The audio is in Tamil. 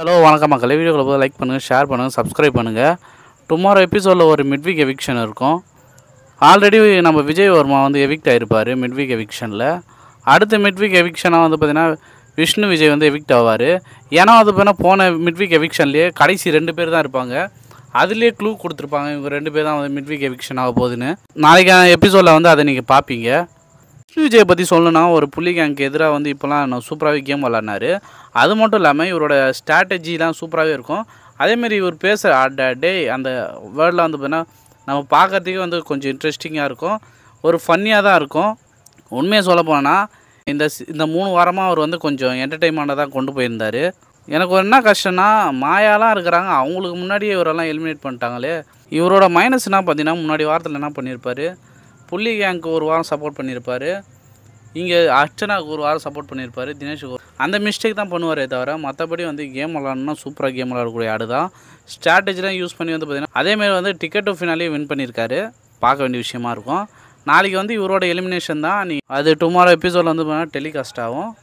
ஹலோ வணக்கம் மக்களே வீடியோ லைக் பண்ணுங்கள் ஷேர் பண்ணுங்கள் சப்ஸ்கிரைப் பண்ணுங்கள் டுமாரோ எபிசோடில் ஒரு மிட்விக் எவிக்ஷன் இருக்கும் ஆல்ரெடி நம்ம விஜய் வர்மா வந்து எவிக்ட் ஆகிருப்பார் மிட்விக் எவிக்ஷனில் அடுத்த மிட்விக் எவிக்ஷனாக வந்து பார்த்திங்கன்னா விஷ்ணு விஜய் வந்து எவிக்ட் ஆவார் ஏன்னா வந்து பார்த்தீங்கன்னா போன மிட்விக் எவிக்ஷன்லேயே கடைசி ரெண்டு பேர் தான் இருப்பாங்க அதுலேயே க்ளூ கொடுத்துருப்பாங்க இவங்க ரெண்டு பேர் தான் வந்து மிட்விக் எவிக்ஷன் ஆக போகுதுன்னு நாளைக்கான எபிசோடில் வந்து அதை நீங்கள் பார்ப்பீங்க கியூஜே பற்றி சொல்லணும்னா ஒரு புள்ளி கேங்க்கு எதிராக வந்து இப்போலாம் சூப்பராகவே கேம் விளாட்னாரு அது மட்டும் இல்லாமல் இவரோட ஸ்ட்ராட்டஜிலாம் சூப்பராகவே இருக்கும் அதேமாரி இவர் பேசுகிற அட் டே அந்த வேர்ல்டில் வந்து பார்த்தீங்கன்னா நம்ம பார்க்குறதுக்கே வந்து கொஞ்சம் இன்ட்ரெஸ்டிங்காக இருக்கும் ஒரு ஃபன்னியாக தான் இருக்கும் உண்மையை சொல்ல போனால் இந்த இந்த மூணு வாரமாக அவர் வந்து கொஞ்சம் என்டர்டைன்மெண்ட்டாக தான் கொண்டு போயிருந்தார் எனக்கு ஒரு என்ன கஷ்டம்னா மாயாலாம் இருக்கிறாங்க அவங்களுக்கு முன்னாடியே இவரெல்லாம் எலிமினேட் பண்ணிட்டாங்களே இவரோட மைனஸ்னால் பார்த்தீங்கன்னா முன்னாடி வாரத்தில் என்ன பண்ணியிருப்பார் புள்ளி கேங்க்கு ஒரு வாரம் சப்போர்ட் பண்ணியிருப்பார் இங்கே அர்ச்சனாவுக்கு ஒரு வாரம் சப்போர்ட் பண்ணியிருப்பார் தினேஷுக்கு அந்த மிஸ்டேக் தான் பண்ணுவாரே தவிர மற்றபடி வந்து கேம் விளாடணும்னா சூப்பராக கேம் விளாடக்கூடிய ஆடு தான் ஸ்ட்ராட்டஜிலாம் யூஸ் பண்ணி வந்து பார்த்திங்கன்னா அதேமாரி வந்து டிக்கெட் டு வின் பண்ணியிருக்காரு பார்க்க வேண்டிய விஷயமா இருக்கும் நாளைக்கு வந்து இவரோட எலிமினேஷன் தான் நீ அது டுமாரோ எபிசோடில் வந்து பார்த்தீங்கன்னா டெலிகாஸ்ட் ஆகும்